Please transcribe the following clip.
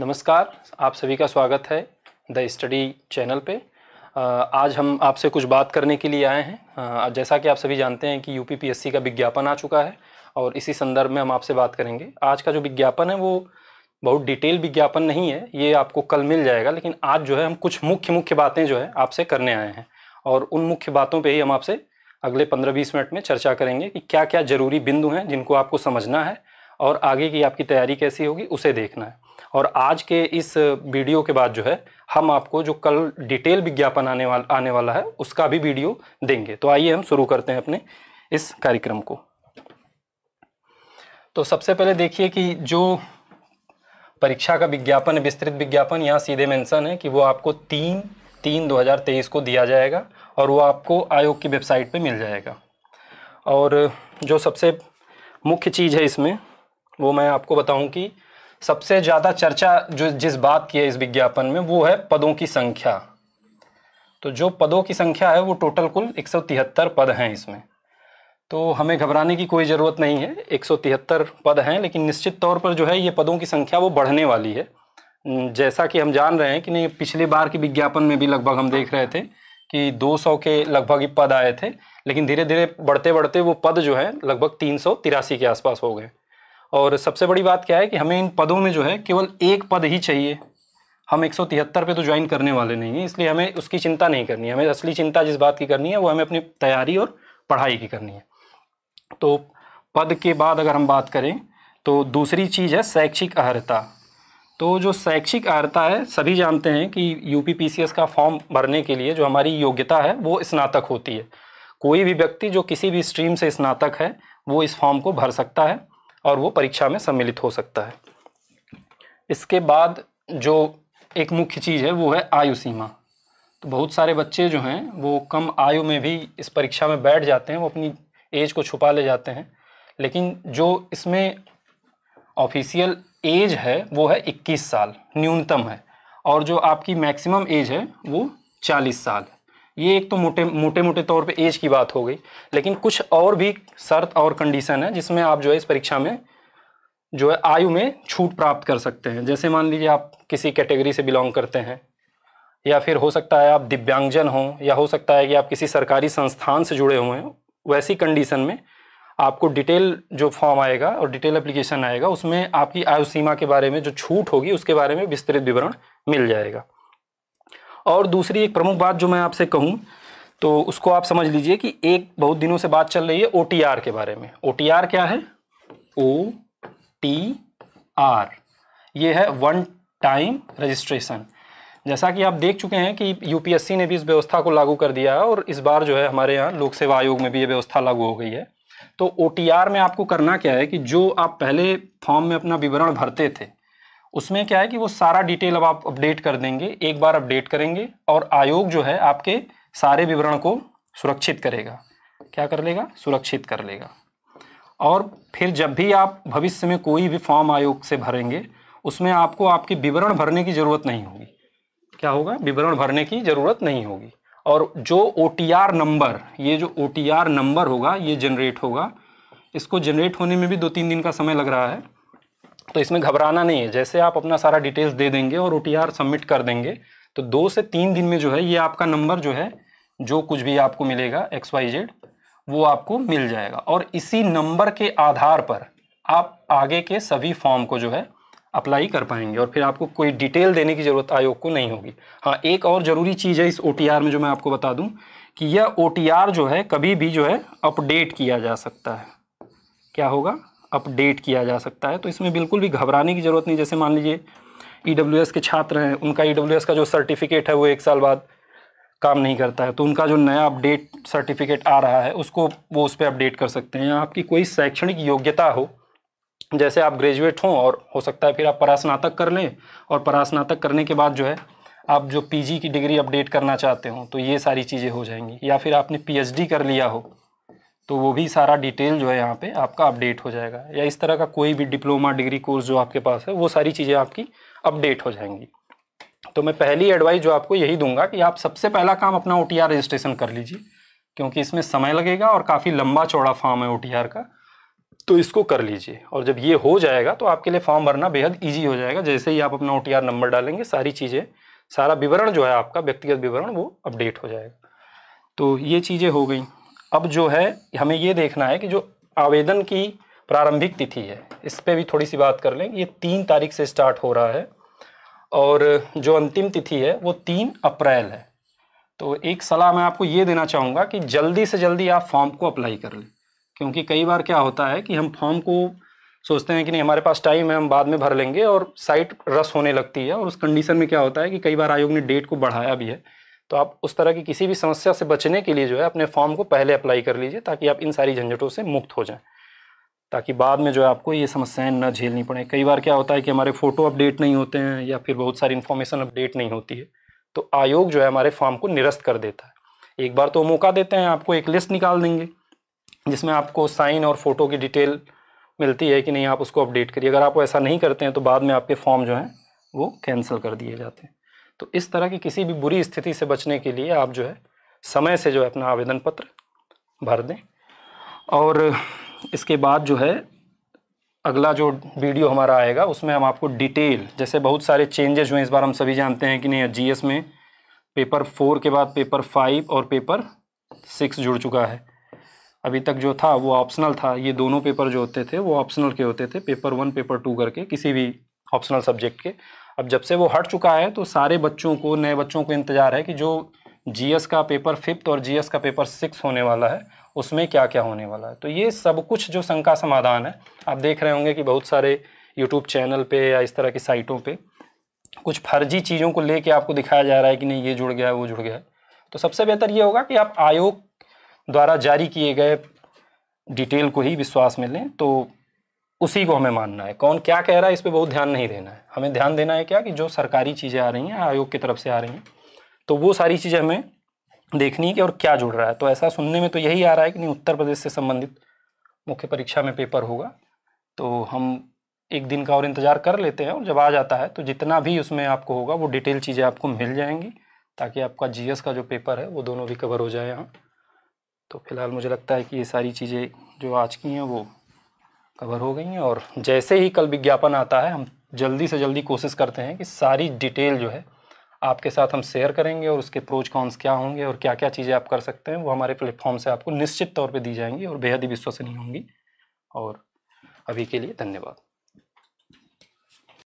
नमस्कार आप सभी का स्वागत है द स्टडी चैनल पे आज हम आपसे कुछ बात करने के लिए आए हैं जैसा कि आप सभी जानते हैं कि यूपीपीएससी का विज्ञापन आ चुका है और इसी संदर्भ में हम आपसे बात करेंगे आज का जो विज्ञापन है वो बहुत डिटेल विज्ञापन नहीं है ये आपको कल मिल जाएगा लेकिन आज जो है हम कुछ मुख्य मुख्य बातें जो है आपसे करने आए हैं और उन मुख्य बातों पर ही हम आपसे अगले पंद्रह बीस मिनट में चर्चा करेंगे कि क्या क्या ज़रूरी बिंदु हैं जिनको आपको समझना है और आगे की आपकी तैयारी कैसी होगी उसे देखना है और आज के इस वीडियो के बाद जो है हम आपको जो कल डिटेल विज्ञापन आने वाला आने वाला है उसका भी वीडियो देंगे तो आइए हम शुरू करते हैं अपने इस कार्यक्रम को तो सबसे पहले देखिए कि जो परीक्षा का विज्ञापन विस्तृत विज्ञापन यहाँ सीधे मेंशन है कि वो आपको तीन तीन 2023 को दिया जाएगा और वो आपको आयोग की वेबसाइट पे मिल जाएगा और जो सबसे मुख्य चीज़ है इसमें वो मैं आपको बताऊं कि सबसे ज़्यादा चर्चा जो जिस बात की है इस विज्ञापन में वो है पदों की संख्या तो जो पदों की संख्या है वो टोटल कुल एक पद हैं इसमें तो हमें घबराने की कोई ज़रूरत नहीं है एक पद हैं लेकिन निश्चित तौर पर जो है ये पदों की संख्या वो बढ़ने वाली है जैसा कि हम जान रहे हैं कि नहीं पिछली बार के विज्ञापन में भी लगभग हम देख रहे थे कि 200 के लगभग पद आए थे लेकिन धीरे धीरे बढ़ते बढ़ते वो पद जो है लगभग तीन के आसपास हो गए और सबसे बड़ी बात क्या है कि हमें इन पदों में जो है केवल एक पद ही चाहिए हम एक पे तो ज्वाइन करने वाले नहीं हैं इसलिए हमें उसकी चिंता नहीं करनी है हमें असली चिंता जिस बात की करनी है वो हमें अपनी तैयारी और पढ़ाई की करनी है तो पद के बाद अगर हम बात करें तो दूसरी चीज़ है शैक्षिक अर्हता तो जो शैक्षिक अर्हता है सभी जानते हैं कि यू पी का फॉर्म भरने के लिए जो हमारी योग्यता है वो स्नातक होती है कोई भी व्यक्ति जो किसी भी स्ट्रीम से स्नातक है वो इस फॉर्म को भर सकता है और वो परीक्षा में सम्मिलित हो सकता है इसके बाद जो एक मुख्य चीज़ है वो है आयु सीमा तो बहुत सारे बच्चे जो हैं वो कम आयु में भी इस परीक्षा में बैठ जाते हैं वो अपनी एज को छुपा ले जाते हैं लेकिन जो इसमें ऑफिशियल एज है वो है 21 साल न्यूनतम है और जो आपकी मैक्सिमम एज है वो 40 साल है ये एक तो मोटे मोटे मोटे तौर पे एज की बात हो गई लेकिन कुछ और भी शर्त और कंडीशन है जिसमें आप जो है इस परीक्षा में जो है आयु में छूट प्राप्त कर सकते हैं जैसे मान लीजिए आप किसी कैटेगरी से बिलोंग करते हैं या फिर हो सकता है आप दिव्यांगजन हों या हो सकता है कि आप किसी सरकारी संस्थान से जुड़े हुए हों वैसी कंडीशन में आपको डिटेल जो फॉर्म आएगा और डिटेल एप्लीकेशन आएगा उसमें आपकी आयु सीमा के बारे में जो छूट होगी उसके बारे में विस्तृत विवरण मिल जाएगा और दूसरी एक प्रमुख बात जो मैं आपसे कहूँ तो उसको आप समझ लीजिए कि एक बहुत दिनों से बात चल रही है ओ के बारे में ओ क्या है ओ टी आर ये है वन टाइम रजिस्ट्रेशन जैसा कि आप देख चुके हैं कि यूपीएससी ने भी इस व्यवस्था को लागू कर दिया है और इस बार जो है हमारे यहाँ लोक सेवा आयोग में भी ये व्यवस्था लागू हो गई है तो ओ में आपको करना क्या है कि जो आप पहले फॉर्म में अपना विवरण भरते थे उसमें क्या है कि वो सारा डिटेल अब आप अपडेट कर देंगे एक बार अपडेट करेंगे और आयोग जो है आपके सारे विवरण को सुरक्षित करेगा क्या कर लेगा सुरक्षित कर लेगा और फिर जब भी आप भविष्य में कोई भी फॉर्म आयोग से भरेंगे उसमें आपको आपके विवरण भरने की ज़रूरत नहीं होगी क्या होगा विवरण भरने की ज़रूरत नहीं होगी और जो ओ नंबर ये जो ओ नंबर होगा ये जनरेट होगा इसको जनरेट होने में भी दो तीन दिन का समय लग रहा है तो इसमें घबराना नहीं है जैसे आप अपना सारा डिटेल्स दे देंगे और ओ सबमिट कर देंगे तो दो से तीन दिन में जो है ये आपका नंबर जो है जो कुछ भी आपको मिलेगा एक्स वाई जेड वो आपको मिल जाएगा और इसी नंबर के आधार पर आप आगे के सभी फॉर्म को जो है अप्लाई कर पाएंगे और फिर आपको कोई डिटेल देने की ज़रूरत आयोग को नहीं होगी हाँ एक और ज़रूरी चीज़ है इस ओ में जो मैं आपको बता दूँ कि यह ओ जो है कभी भी जो है अपडेट किया जा सकता है क्या होगा अपडेट किया जा सकता है तो इसमें बिल्कुल भी घबराने की ज़रूरत नहीं जैसे मान लीजिए ई e के छात्र हैं उनका ई e का जो सर्टिफिकेट है वो एक साल बाद काम नहीं करता है तो उनका जो नया अपडेट सर्टिफिकेट आ रहा है उसको वो उस पर अपडेट कर सकते हैं या आपकी कोई शैक्षणिक योग्यता हो जैसे आप ग्रेजुएट हों और हो सकता है फिर आप परास्नातक कर लें और परास्नातक करने के बाद जो है आप जो पीजी की डिग्री अपडेट करना चाहते हो तो ये सारी चीज़ें हो जाएंगी या फिर आपने पीएचडी कर लिया हो तो वो भी सारा डिटेल जो है यहाँ पे आपका अपडेट हो जाएगा या इस तरह का कोई भी डिप्लोमा डिग्री कोर्स जो आपके पास है वो सारी चीज़ें आपकी अपडेट हो जाएंगी तो मैं पहली एडवाइस जो आपको यही दूंगा कि आप सबसे पहला काम अपना ओ रजिस्ट्रेशन कर लीजिए क्योंकि इसमें समय लगेगा और काफ़ी लंबा चौड़ा फॉर्म है ओ का तो इसको कर लीजिए और जब ये हो जाएगा तो आपके लिए फॉर्म भरना बेहद ईजी हो जाएगा जैसे ही आप अपना ओ नंबर डालेंगे सारी चीज़ें सारा विवरण जो है आपका व्यक्तिगत विवरण वो अपडेट हो जाएगा तो ये चीज़ें हो गई अब जो है हमें ये देखना है कि जो आवेदन की प्रारंभिक तिथि है इस पर भी थोड़ी सी बात कर लें ये तीन तारीख से स्टार्ट हो रहा है और जो अंतिम तिथि है वो तीन अप्रैल है तो एक सलाह मैं आपको ये देना चाहूँगा कि जल्दी से जल्दी आप फॉर्म को अप्लाई कर लें क्योंकि कई बार क्या होता है कि हम फॉर्म को सोचते हैं कि नहीं हमारे पास टाइम है हम बाद में भर लेंगे और साइट रस होने लगती है और उस कंडीशन में क्या होता है कि कई बार आयोग ने डेट को बढ़ाया भी है तो आप उस तरह की किसी भी समस्या से बचने के लिए जो है अपने फॉर्म को पहले अप्लाई कर लीजिए ताकि आप इन सारी झंझटों से मुक्त हो जाएं ताकि बाद में जो है आपको ये समस्याएं ना झेलनी पड़े कई बार क्या होता है कि हमारे फ़ोटो अपडेट नहीं होते हैं या फिर बहुत सारी इन्फॉर्मेशन अपडेट नहीं होती है तो आयोग जो है हमारे फॉर्म को निरस्त कर देता है एक बार तो मौका देते हैं आपको एक लिस्ट निकाल देंगे जिसमें आपको साइन और फ़ोटो की डिटेल मिलती है कि नहीं आप उसको अपडेट करिए अगर आप ऐसा नहीं करते हैं तो बाद में आपके फॉर्म जो हैं वो कैंसिल कर दिए जाते हैं तो इस तरह की किसी भी बुरी स्थिति से बचने के लिए आप जो है समय से जो है अपना आवेदन पत्र भर दें और इसके बाद जो है अगला जो वीडियो हमारा आएगा उसमें हम आपको डिटेल जैसे बहुत सारे चेंजेस हुए इस बार हम सभी जानते हैं कि नहीं जी में पेपर फोर के बाद पेपर फाइव और पेपर सिक्स जुड़ चुका है अभी तक जो था वो ऑप्शनल था ये दोनों पेपर जो होते थे वो ऑप्शनल के होते थे पेपर वन पेपर टू करके किसी भी ऑप्शनल सब्जेक्ट के अब जब से वो हट चुका है तो सारे बच्चों को नए बच्चों को इंतज़ार है कि जो जीएस का पेपर फिफ्थ और जीएस का पेपर सिक्स होने वाला है उसमें क्या क्या होने वाला है तो ये सब कुछ जो शंका समाधान है आप देख रहे होंगे कि बहुत सारे यूट्यूब चैनल पे या इस तरह की साइटों पे कुछ फर्जी चीज़ों को लेके आपको दिखाया जा रहा है कि नहीं ये जुड़ गया है वो जुड़ गया है तो सबसे बेहतर ये होगा कि आप आयोग द्वारा जारी किए गए डिटेल को ही विश्वास में लें तो उसी को हमें मानना है कौन क्या कह रहा है इस पर बहुत ध्यान नहीं देना है हमें ध्यान देना है क्या कि जो सरकारी चीज़ें आ रही हैं आयोग की तरफ से आ रही हैं तो वो सारी चीज़ें हमें देखनी है कि और क्या जुड़ रहा है तो ऐसा सुनने में तो यही आ रहा है कि नहीं उत्तर प्रदेश से संबंधित मुख्य परीक्षा में पेपर होगा तो हम एक दिन का और इंतज़ार कर लेते हैं और जब आ जाता है तो जितना भी उसमें आपको होगा वो डिटेल चीज़ें आपको मिल जाएंगी ताकि आपका जी का जो पेपर है वो दोनों भी कवर हो जाए यहाँ तो फिलहाल मुझे लगता है कि ये सारी चीज़ें जो आज की हैं वो कवर हो गई हैं और जैसे ही कल विज्ञापन आता है हम जल्दी से जल्दी कोशिश करते हैं कि सारी डिटेल जो है आपके साथ हम शेयर करेंगे और उसके प्रोज कॉन्स क्या होंगे और क्या क्या चीज़ें आप कर सकते हैं वो हमारे प्लेटफॉर्म से आपको निश्चित तौर पर दी जाएंगी और बेहद ही विश्वसनीय होंगी और अभी के लिए धन्यवाद